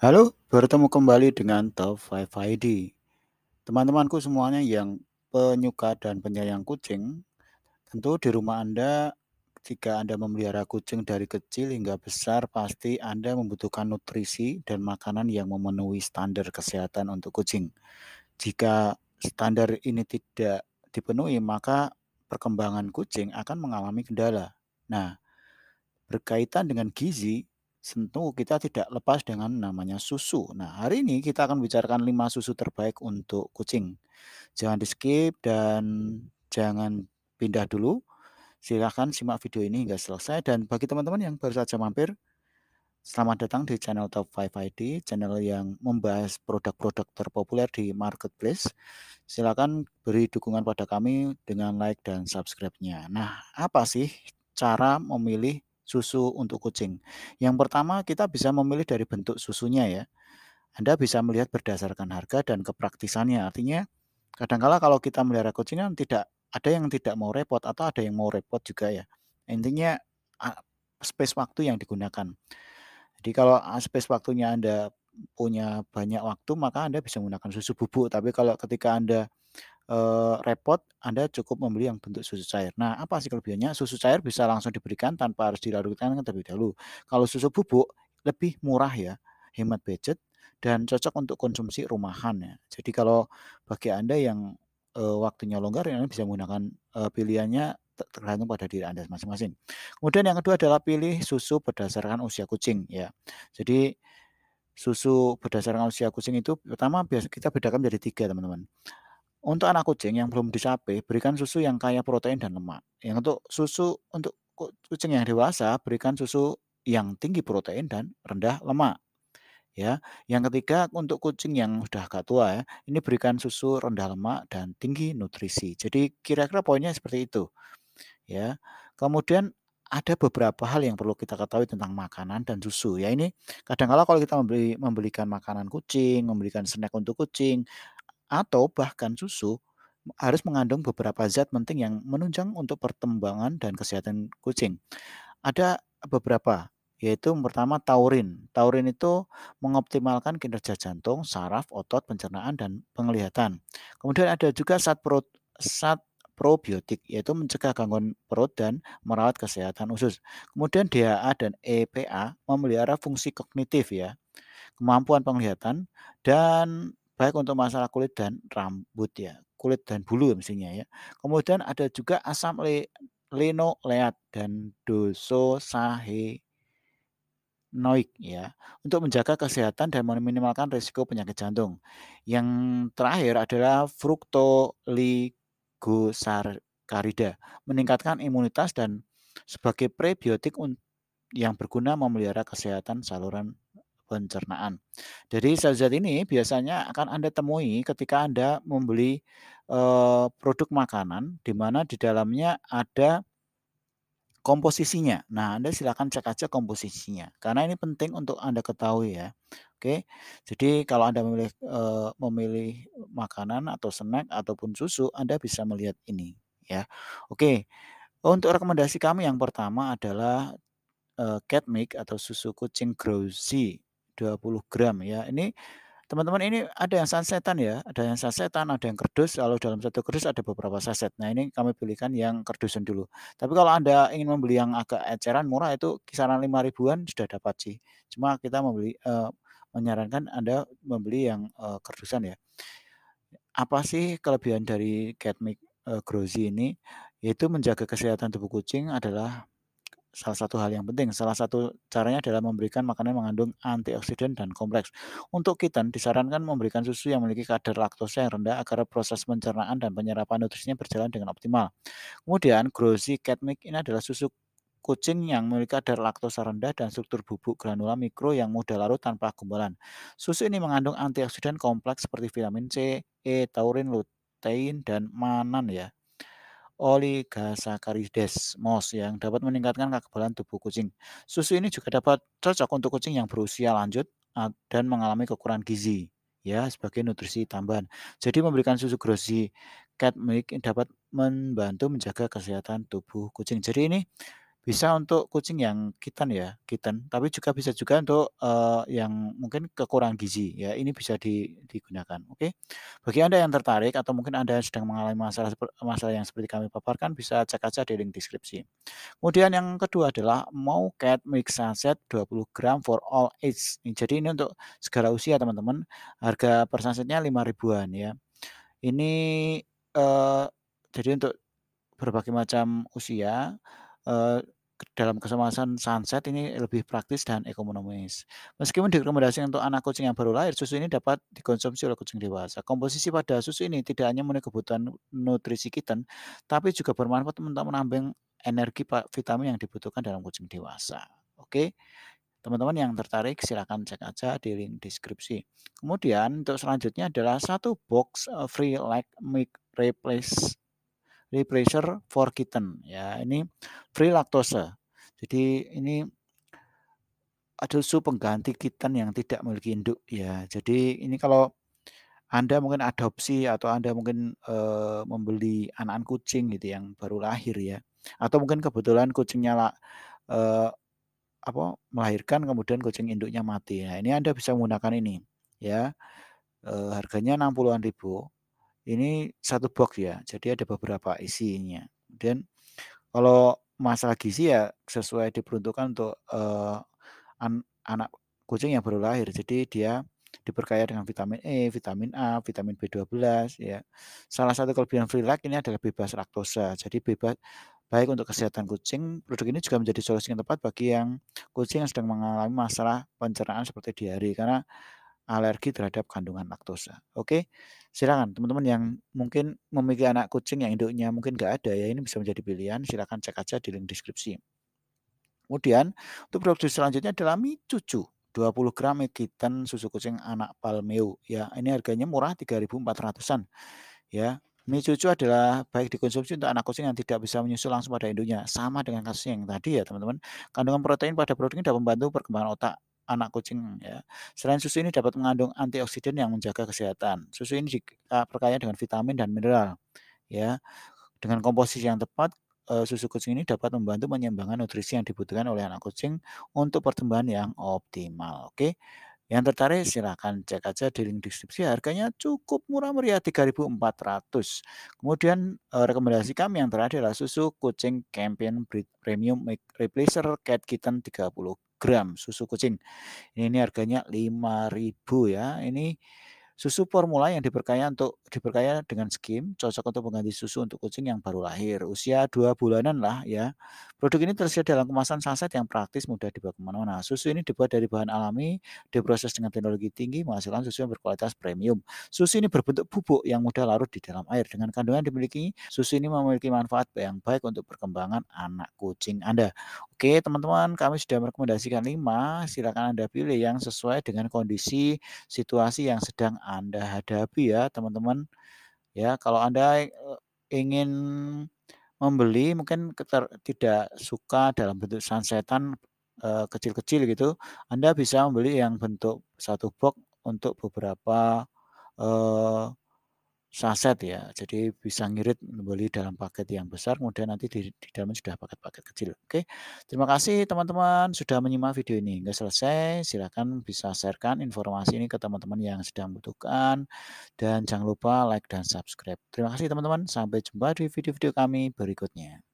Halo, bertemu kembali dengan Top 5 ID. Teman-temanku semuanya yang penyuka dan penyayang kucing, tentu di rumah Anda jika Anda memelihara kucing dari kecil hingga besar, pasti Anda membutuhkan nutrisi dan makanan yang memenuhi standar kesehatan untuk kucing. Jika standar ini tidak dipenuhi, maka perkembangan kucing akan mengalami kendala. Nah, berkaitan dengan gizi, Sentuh kita tidak lepas dengan namanya susu. Nah, hari ini kita akan bicarakan 5 susu terbaik untuk kucing. Jangan di skip dan jangan pindah dulu. Silahkan simak video ini hingga selesai. Dan bagi teman-teman yang baru saja mampir, selamat datang di channel Top 5 ID, channel yang membahas produk-produk terpopuler di marketplace. Silahkan beri dukungan pada kami dengan like dan subscribe-nya. Nah, apa sih cara memilih susu untuk kucing. Yang pertama, kita bisa memilih dari bentuk susunya ya. Anda bisa melihat berdasarkan harga dan kepraktisannya. Artinya, kadangkala -kadang kalau kita melihara kucing kan tidak ada yang tidak mau repot atau ada yang mau repot juga ya. Intinya space waktu yang digunakan. Jadi kalau space waktunya Anda punya banyak waktu maka Anda bisa menggunakan susu bubuk. Tapi kalau ketika Anda eh, repot, Anda cukup membeli yang bentuk susu cair. Nah, apa sih kelebihannya? Susu cair bisa langsung diberikan tanpa harus dilarutkan terlebih dahulu. Kalau susu bubuk lebih murah ya, hemat budget dan cocok untuk konsumsi rumahan ya. Jadi kalau bagi Anda yang eh, waktunya longgar, Anda bisa menggunakan eh, pilihannya tergantung pada diri Anda masing-masing. Kemudian yang kedua adalah pilih susu berdasarkan usia kucing ya. Jadi susu berdasarkan usia kucing itu pertama biasa kita bedakan menjadi tiga teman-teman. Untuk anak kucing yang belum dicapai, berikan susu yang kaya protein dan lemak. Yang untuk susu untuk kucing yang dewasa, berikan susu yang tinggi protein dan rendah lemak. Ya, yang ketiga untuk kucing yang sudah agak tua ya, ini berikan susu rendah lemak dan tinggi nutrisi. Jadi kira-kira poinnya seperti itu. Ya. Kemudian ada beberapa hal yang perlu kita ketahui tentang makanan dan susu. Ya ini kadang-kala kalau kita membeli, membelikan makanan kucing, memberikan snack untuk kucing, atau bahkan susu harus mengandung beberapa zat penting yang menunjang untuk pertumbuhan dan kesehatan kucing. Ada beberapa yaitu pertama taurin. Taurin itu mengoptimalkan kinerja jantung, saraf, otot, pencernaan dan penglihatan. Kemudian ada juga zat pro, zat probiotik yaitu mencegah gangguan perut dan merawat kesehatan usus. Kemudian DHA dan EPA memelihara fungsi kognitif ya, kemampuan penglihatan dan baik untuk masalah kulit dan rambut ya, kulit dan bulu mestinya ya. Kemudian ada juga asam le linoleat dan dososahe noik ya untuk menjaga kesehatan dan meminimalkan risiko penyakit jantung. Yang terakhir adalah fruktoligosarkarida meningkatkan imunitas dan sebagai prebiotik yang berguna memelihara kesehatan saluran pencernaan. Jadi sel zat ini biasanya akan Anda temui ketika Anda membeli produk makanan di mana di dalamnya ada komposisinya. Nah, Anda silakan cek aja komposisinya karena ini penting untuk Anda ketahui ya. Oke. Jadi kalau Anda memilih memilih makanan atau snack ataupun susu, Anda bisa melihat ini ya. Oke. Untuk rekomendasi kami yang pertama adalah cat milk atau susu kucing grozy 20 gram ya. Ini teman-teman ini ada yang sasetan ya, ada yang sasetan, ada yang kerdus. Kalau dalam satu kerdus ada beberapa saset. Nah ini kami belikan yang kerdusan dulu. Tapi kalau anda ingin membeli yang agak eceran murah itu kisaran lima ribuan sudah dapat sih. Cuma kita membeli eh, menyarankan anda membeli yang eh, kerdusan ya. Apa sih kelebihan dari Catmic Mic eh, Grozi ini? Yaitu menjaga kesehatan tubuh kucing adalah salah satu hal yang penting. Salah satu caranya adalah memberikan makanan mengandung antioksidan dan kompleks. Untuk kitten disarankan memberikan susu yang memiliki kadar laktosa yang rendah agar proses pencernaan dan penyerapan nutrisinya berjalan dengan optimal. Kemudian grozi cat milk ini adalah susu kucing yang memiliki kadar laktosa rendah dan struktur bubuk granula mikro yang mudah larut tanpa gumpalan. Susu ini mengandung antioksidan kompleks seperti vitamin C, E, taurin, lutein, dan manan ya mos yang dapat meningkatkan kekebalan tubuh kucing. Susu ini juga dapat cocok untuk kucing yang berusia lanjut dan mengalami kekurangan gizi ya sebagai nutrisi tambahan. Jadi memberikan susu grosi cat milk dapat membantu menjaga kesehatan tubuh kucing. Jadi ini bisa untuk kucing yang kitten ya kitten tapi juga bisa juga untuk uh, yang mungkin kekurangan gizi ya ini bisa di, digunakan oke okay? bagi anda yang tertarik atau mungkin anda yang sedang mengalami masalah masalah yang seperti kami paparkan bisa cek aja di link deskripsi kemudian yang kedua adalah mau cat mix sunset 20 gram for all age jadi ini untuk segala usia teman-teman harga per sunsetnya 5 ribuan ya ini uh, jadi untuk berbagai macam usia Eh, dalam kesemasan sunset ini lebih praktis dan ekonomis. Meskipun direkomendasikan untuk anak kucing yang baru lahir, susu ini dapat dikonsumsi oleh kucing dewasa. Komposisi pada susu ini tidak hanya memenuhi kebutuhan nutrisi kitten, tapi juga bermanfaat untuk menambah energi vitamin yang dibutuhkan dalam kucing dewasa. Oke. Teman-teman yang tertarik silahkan cek aja di link deskripsi. Kemudian untuk selanjutnya adalah satu box eh, free like milk replace Replacer for kitten ya ini free laktose jadi ini ada susu pengganti kitten yang tidak memiliki induk ya jadi ini kalau anda mungkin adopsi atau Anda mungkin e, membeli anak-anak kucing gitu yang baru lahir ya. Atau mungkin kebetulan kucingnya lah e, apa melahirkan kemudian kucing induknya mati. ya ini Anda bisa menggunakan ini ya. E, harganya 60-an ribu ini satu box ya, jadi ada beberapa isinya. Dan kalau masalah gizi ya sesuai diperuntukkan untuk uh, an anak kucing yang baru lahir. Jadi dia diperkaya dengan vitamin E, vitamin A, vitamin B12 ya. Salah satu kelebihan Free Freelac ini adalah bebas laktosa. Jadi bebas baik untuk kesehatan kucing. Produk ini juga menjadi solusi yang tepat bagi yang kucing yang sedang mengalami masalah pencernaan seperti diare karena alergi terhadap kandungan laktosa. Oke, silakan teman-teman yang mungkin memiliki anak kucing yang induknya mungkin nggak ada ya ini bisa menjadi pilihan. Silakan cek aja di link deskripsi. Kemudian untuk produk selanjutnya adalah mie cucu. 20 gram ekitan susu kucing anak Palmeo ya ini harganya murah 3.400an ya mie cucu adalah baik dikonsumsi untuk anak kucing yang tidak bisa menyusu langsung pada induknya sama dengan kasus yang tadi ya teman-teman kandungan protein pada produk ini dapat membantu perkembangan otak anak kucing ya. Selain susu ini dapat mengandung antioksidan yang menjaga kesehatan. Susu ini diperkaya dengan vitamin dan mineral ya. Dengan komposisi yang tepat eh, susu kucing ini dapat membantu menyeimbangkan nutrisi yang dibutuhkan oleh anak kucing untuk pertumbuhan yang optimal. Oke. Yang tertarik iya. silahkan cek aja di link deskripsi. Harganya cukup murah meriah 3.400. Kemudian eh, rekomendasi kami yang terakhir adalah susu kucing Champion Breed Premium Replacer Cat Kitten 30 gram susu kucing. Ini, ini harganya 5000 ya. Ini Susu formula yang diperkaya untuk diperkaya dengan skim cocok untuk pengganti susu untuk kucing yang baru lahir usia dua bulanan lah ya. Produk ini tersedia dalam kemasan saset yang praktis mudah dibawa kemana-mana. Susu ini dibuat dari bahan alami, diproses dengan teknologi tinggi menghasilkan susu yang berkualitas premium. Susu ini berbentuk bubuk yang mudah larut di dalam air. Dengan kandungan dimiliki, susu ini memiliki manfaat yang baik untuk perkembangan anak kucing Anda. Oke teman-teman, kami sudah merekomendasikan 5. Silakan Anda pilih yang sesuai dengan kondisi situasi yang sedang anda hadapi ya teman-teman. Ya, kalau Anda eh, ingin membeli mungkin keter, tidak suka dalam bentuk sunsetan eh, kecil-kecil gitu, Anda bisa membeli yang bentuk satu box untuk beberapa eh, saset ya. Jadi bisa ngirit beli dalam paket yang besar, kemudian nanti di, di dalamnya sudah paket-paket kecil. Oke, terima kasih teman-teman sudah menyimak video ini. Hingga selesai, silakan bisa sharekan informasi ini ke teman-teman yang sedang membutuhkan. Dan jangan lupa like dan subscribe. Terima kasih teman-teman, sampai jumpa di video-video kami berikutnya.